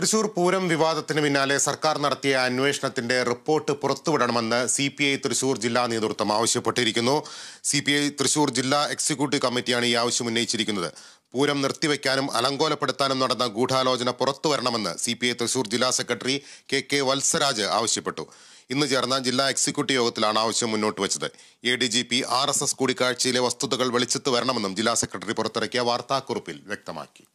തൃശൂർ പൂരം വിവാദത്തിന് പിന്നാലെ സർക്കാർ നടത്തിയ അന്വേഷണത്തിന്റെ റിപ്പോർട്ട് പുറത്തുവിടണമെന്ന് സി പി ഐ തൃശൂർ ജില്ലാ നേതൃത്വം ആവശ്യപ്പെട്ടിരിക്കുന്നു സി പി ഐ തൃശൂർ ജില്ലാ എക്സിക്യൂട്ടീവ് കമ്മിറ്റിയാണ് ഈ ആവശ്യം ഉന്നയിച്ചിരിക്കുന്നത് പൂരം നിർത്തിവെക്കാനും അലങ്കോലപ്പെടുത്താനും നടന്ന ഗൂഢാലോചന പുറത്തുവരണമെന്ന് സി പി ഐ തൃശൂർ ജില്ലാ സെക്രട്ടറി കെ കെ വത്സരാജ് ആവശ്യപ്പെട്ടു ഇന്ന് ചേർന്ന ജില്ലാ എക്സിക്യൂട്ടീവ് യോഗത്തിലാണ് ആവശ്യം മുന്നോട്ട് വെച്ചത് A D G P R S S കൂടിക്കാഴ്ചയിലെ വസ്തുതകൾ വെളിച്ചത്ത് വരണമെന്നും ജില്ലാ സെക്രട്ടറി പുറത്തിറക്കിയ വാർത്താക്കുറിപ്പിൽ വ്യക്തമാക്കി